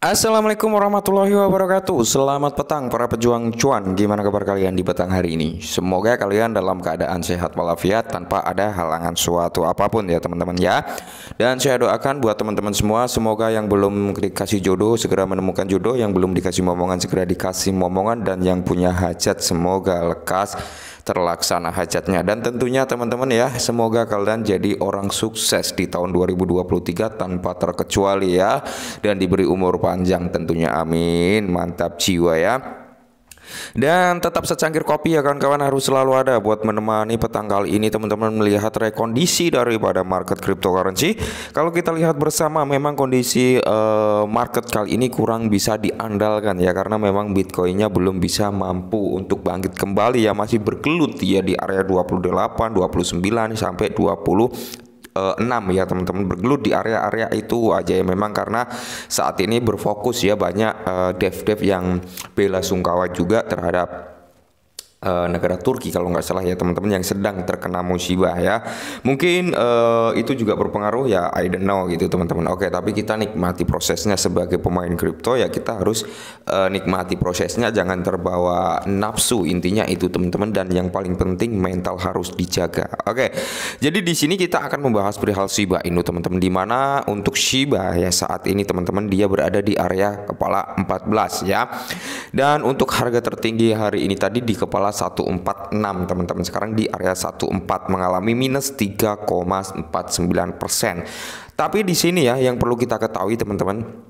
Assalamualaikum warahmatullahi wabarakatuh Selamat petang para pejuang cuan Gimana kabar kalian di petang hari ini? Semoga kalian dalam keadaan sehat walafiat Tanpa ada halangan suatu apapun ya teman-teman ya Dan saya doakan buat teman-teman semua Semoga yang belum dikasih jodoh segera menemukan jodoh Yang belum dikasih momongan segera dikasih momongan Dan yang punya hajat semoga lekas terlaksana hajatnya dan tentunya teman-teman ya semoga kalian jadi orang sukses di tahun 2023 tanpa terkecuali ya dan diberi umur panjang tentunya amin mantap jiwa ya dan tetap secangkir kopi ya kawan-kawan harus selalu ada buat menemani petang kali ini teman-teman melihat rekondisi daripada market cryptocurrency. Kalau kita lihat bersama memang kondisi uh, market kali ini kurang bisa diandalkan ya karena memang Bitcoinnya belum bisa mampu untuk bangkit kembali ya masih bergelut ya di area 28, 29 sampai 20 6 eh, ya teman-teman bergelut di area-area itu aja ya memang karena saat ini berfokus ya banyak eh, dev-dev yang bela sungkawa juga terhadap Eh, negara Turki kalau nggak salah ya teman-teman yang sedang terkena musibah ya mungkin uh, itu juga berpengaruh ya I don't know gitu teman-teman oke tapi kita nikmati prosesnya sebagai pemain kripto ya kita harus uh, nikmati prosesnya jangan terbawa nafsu intinya itu teman-teman dan yang paling penting mental harus dijaga oke jadi di sini kita akan membahas perihal Shiba Inu teman-teman dimana untuk Shiba ya saat ini teman-teman dia berada di area kepala 14 ya dan untuk harga tertinggi hari ini tadi di kepala 1,146 teman-teman sekarang di area 14 mengalami minus 3,49 persen. Tapi di sini ya yang perlu kita ketahui teman-teman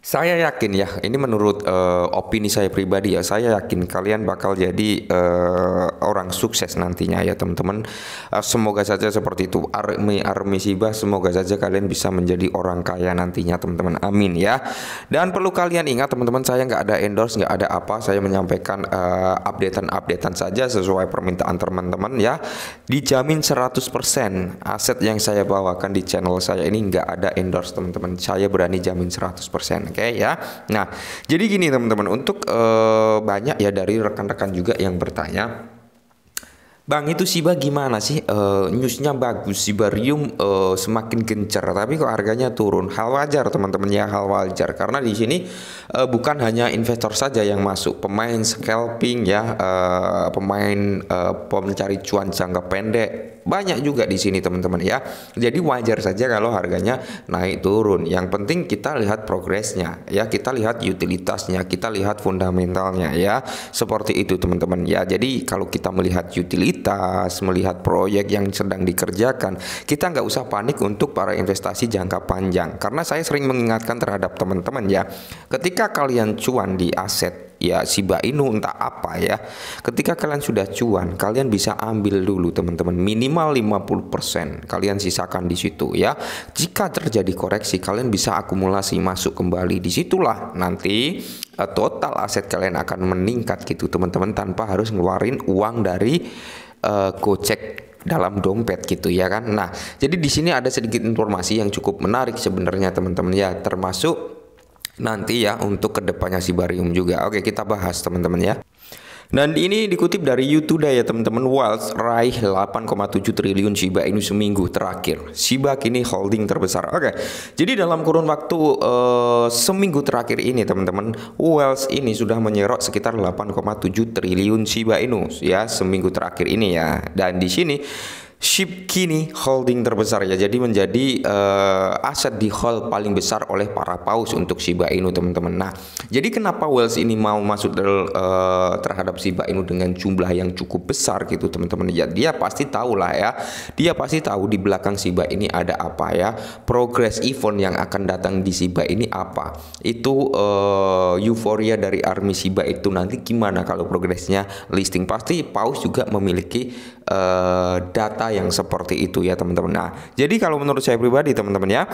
saya yakin ya, ini menurut uh, opini saya pribadi ya, saya yakin kalian bakal jadi uh, orang sukses nantinya ya teman-teman. Uh, semoga saja seperti itu. Army Army Sibah, semoga saja kalian bisa menjadi orang kaya nantinya teman-teman. Amin ya. Dan perlu kalian ingat teman-teman, saya nggak ada endorse, nggak ada apa. Saya menyampaikan uh, updatean-updatean saja sesuai permintaan teman-teman ya. Dijamin 100% aset yang saya bawakan di channel saya ini nggak ada endorse teman-teman. Saya berani jamin 100% oke okay, ya. Nah, jadi gini teman-teman, untuk uh, banyak ya dari rekan-rekan juga yang bertanya Bang itu Siba gimana sih? Uh, newsnya bagus, Sibarium uh, eh, semakin gencar, tapi kok harganya turun? Hal wajar teman-teman ya, hal wajar. Karena di sini uh, bukan hanya investor saja yang masuk, pemain scalping ya, uh, pemain uh, pencari cuan jangka pendek, banyak juga di sini teman-teman ya. Jadi wajar saja kalau harganya naik turun. Yang penting kita lihat progresnya ya, kita lihat utilitasnya, kita lihat fundamentalnya ya. Seperti itu teman-teman ya. Jadi kalau kita melihat utilitas, melihat proyek yang sedang dikerjakan, kita nggak usah panik untuk para investasi jangka panjang. Karena saya sering mengingatkan terhadap teman-teman ya, ketika kalian cuan di aset ya Shiba Inu entah apa ya. Ketika kalian sudah cuan, kalian bisa ambil dulu teman-teman minimal 50%. Kalian sisakan di situ ya. Jika terjadi koreksi, kalian bisa akumulasi masuk kembali. di situlah nanti eh, total aset kalian akan meningkat gitu teman-teman tanpa harus ngeluarin uang dari uh, Gojek dalam dompet gitu ya kan. Nah, jadi di sini ada sedikit informasi yang cukup menarik sebenarnya teman-teman ya, termasuk nanti ya untuk kedepannya si barium juga. Oke, kita bahas teman-teman ya. Dan ini dikutip dari YouTube ya teman-teman Wealth raih 8,7 triliun Shiba Inu seminggu terakhir Shiba kini holding terbesar Oke okay. jadi dalam kurun waktu uh, seminggu terakhir ini teman-teman Wealth ini sudah menyerok sekitar 8,7 triliun Shiba Inu ya seminggu terakhir ini ya Dan di sini Shibkini holding terbesar ya. Jadi menjadi uh, aset di hold paling besar oleh para paus untuk Shiba Inu teman-teman. Nah, jadi kenapa Wells ini mau masuk uh, terhadap Shiba Inu dengan jumlah yang cukup besar gitu teman-teman. Ya dia pasti tahu lah ya. Dia pasti tahu di belakang Shiba ini ada apa ya. Progress event yang akan datang di Shiba ini apa? Itu uh, euforia dari army Shiba itu nanti gimana kalau progresnya listing pasti paus juga memiliki uh, data yang seperti itu ya teman-teman. Nah, jadi kalau menurut saya pribadi teman-teman ya,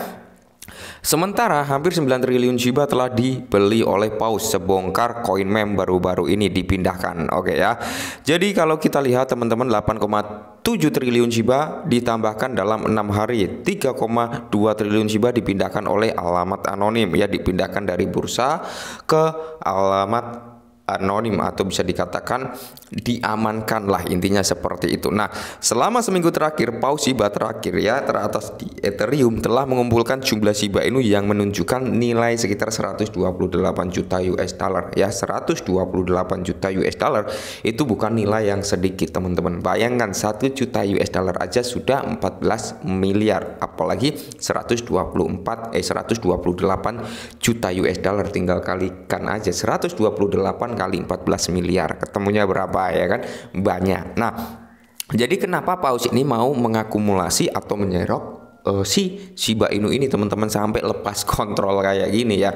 Sementara hampir 9 triliun Shiba telah dibeli oleh Paus sebongkar koin mem baru-baru ini dipindahkan. Oke ya. Jadi kalau kita lihat teman-teman 8,7 triliun Shiba ditambahkan dalam 6 hari. 3,2 triliun Shiba dipindahkan oleh alamat anonim ya dipindahkan dari bursa ke alamat anonim atau bisa dikatakan diamankanlah intinya seperti itu. Nah, selama seminggu terakhir paus Shiba terakhir ya teratas di Ethereum telah mengumpulkan jumlah Shiba Inu yang menunjukkan nilai sekitar 128 juta US dollar ya 128 juta US dollar itu bukan nilai yang sedikit teman-teman. Bayangkan 1 juta US dollar aja sudah 14 miliar apalagi 124 eh 128 juta US dollar tinggal kalikan aja 128 kali 14 miliar ketemunya berapa berapa ya kan banyak. Nah, jadi kenapa paus ini mau mengakumulasi atau menyerok? uh, si Shiba Inu ini teman-teman sampai lepas kontrol kayak gini ya.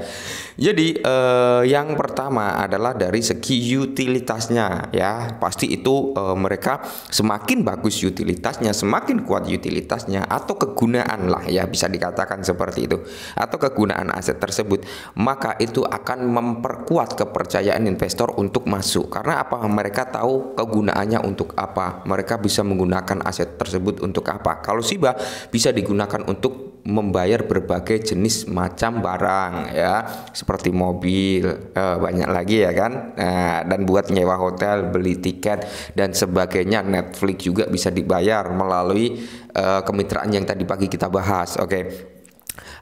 Jadi uh, yang pertama adalah dari segi utilitasnya ya. Pasti itu uh, mereka semakin bagus utilitasnya, semakin kuat utilitasnya atau kegunaan lah ya bisa dikatakan seperti itu. Atau kegunaan aset tersebut, maka itu akan memperkuat kepercayaan investor untuk masuk. Karena apa? Mereka tahu kegunaannya untuk apa. Mereka bisa menggunakan aset tersebut untuk apa. Kalau Shiba bisa digunakan digunakan untuk membayar berbagai jenis macam barang ya seperti mobil eh, banyak lagi ya kan nah, dan buat nyewa hotel beli tiket dan sebagainya Netflix juga bisa dibayar melalui eh, kemitraan yang tadi pagi kita bahas oke okay.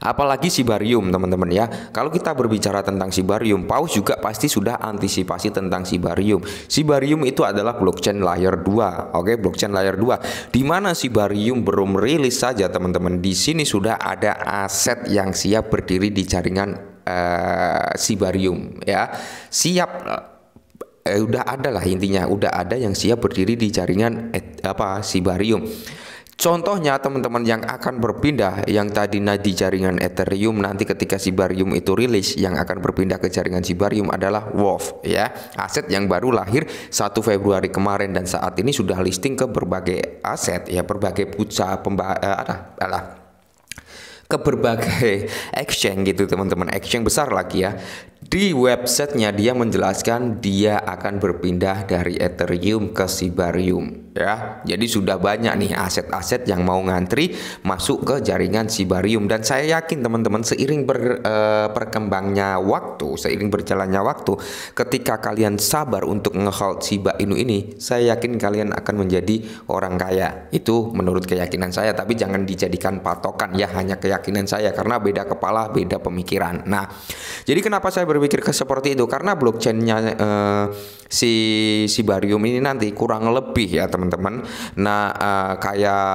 Apalagi sibarium, teman-teman ya. Kalau kita berbicara tentang sibarium, Paus juga pasti sudah antisipasi tentang sibarium. Sibarium itu adalah blockchain layer 2. Oke, blockchain layer 2. Dimana sibarium belum rilis saja, teman-teman. Di sini sudah ada aset yang siap berdiri di jaringan uh, eh, sibarium ya. Siap eh, udah ada lah intinya udah ada yang siap berdiri di jaringan et, eh, apa sibarium Contohnya teman-teman yang akan berpindah yang tadi di jaringan Ethereum nanti ketika Sibarium itu rilis yang akan berpindah ke jaringan Sibarium adalah Wolf ya. Aset yang baru lahir 1 Februari kemarin dan saat ini sudah listing ke berbagai aset ya berbagai bursa pemba uh, eh, adalah ke berbagai exchange gitu teman-teman exchange besar lagi ya di websitenya dia menjelaskan dia akan berpindah dari Ethereum ke Sibarium ya. Jadi sudah banyak nih aset-aset yang mau ngantri masuk ke jaringan Sibarium dan saya yakin teman-teman seiring ber, e, perkembangnya waktu, seiring berjalannya waktu, ketika kalian sabar untuk ngehold Shiba Inu ini, saya yakin kalian akan menjadi orang kaya. Itu menurut keyakinan saya, tapi jangan dijadikan patokan ya hanya keyakinan saya karena beda kepala, beda pemikiran. Nah, jadi kenapa saya berpikir ke seperti itu? Karena blockchainnya e, si Sibarium ini nanti kurang lebih ya teman teman-teman. Nah, uh, kayak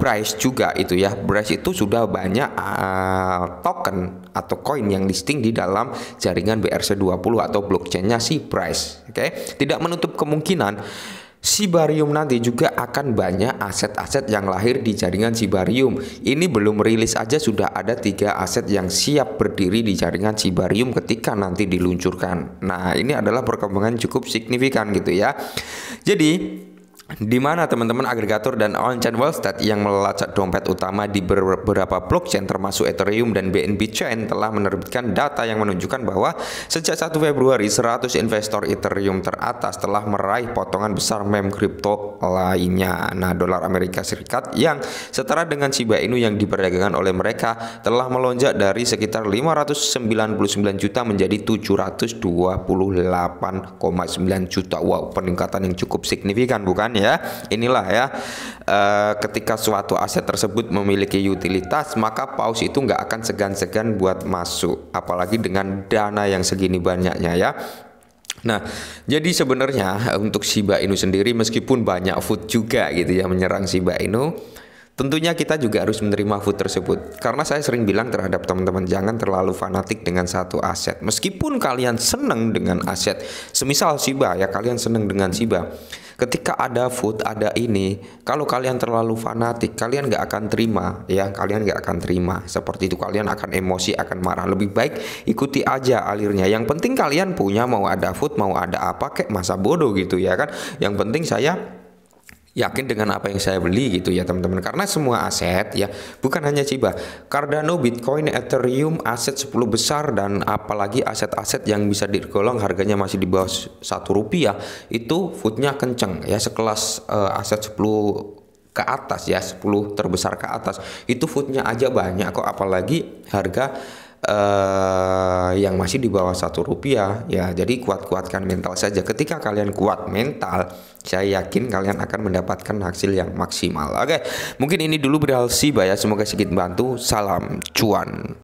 price juga itu ya. Bryce itu sudah banyak uh, token atau koin yang listing di dalam jaringan BRC20 atau blockchainnya si price, Oke, okay? tidak menutup kemungkinan Sibarium nanti juga akan banyak aset-aset yang lahir di jaringan Sibarium. Ini belum rilis aja sudah ada tiga aset yang siap berdiri di jaringan Sibarium ketika nanti diluncurkan. Nah ini adalah perkembangan cukup signifikan gitu ya. Jadi di mana teman-teman agregator dan on-chain wallet yang melacak dompet utama di beberapa blockchain termasuk Ethereum dan BNB Chain telah menerbitkan data yang menunjukkan bahwa sejak 1 Februari 100 investor Ethereum teratas telah meraih potongan besar meme kripto lainnya. Nah, dolar Amerika Serikat yang setara dengan Shiba Inu yang diperdagangkan oleh mereka telah melonjak dari sekitar 599 juta menjadi 728,9 juta. Wow, peningkatan yang cukup signifikan bukan ya. Inilah ya e, ketika suatu aset tersebut memiliki utilitas maka paus itu nggak akan segan-segan buat masuk apalagi dengan dana yang segini banyaknya ya. Nah, jadi sebenarnya untuk Shiba Inu sendiri meskipun banyak food juga gitu ya menyerang Shiba Inu, tentunya kita juga harus menerima food tersebut. Karena saya sering bilang terhadap teman-teman jangan terlalu fanatik dengan satu aset. Meskipun kalian senang dengan aset, semisal Shiba ya kalian senang dengan Shiba ketika ada food ada ini kalau kalian terlalu fanatik kalian nggak akan terima ya kalian nggak akan terima seperti itu kalian akan emosi akan marah lebih baik ikuti aja alirnya yang penting kalian punya mau ada food mau ada apa kayak masa bodoh gitu ya kan yang penting saya yakin dengan apa yang saya beli gitu ya teman-teman karena semua aset ya bukan hanya Ciba Cardano Bitcoin Ethereum aset 10 besar dan apalagi aset-aset yang bisa digolong harganya masih di bawah satu rupiah itu foodnya kenceng ya sekelas uh, aset 10 ke atas ya 10 terbesar ke atas itu foodnya aja banyak kok apalagi harga uh, yang masih di bawah satu rupiah ya jadi kuat-kuatkan mental saja ketika kalian kuat mental saya yakin kalian akan mendapatkan hasil yang maksimal oke mungkin ini dulu berhasil ya semoga sedikit bantu salam cuan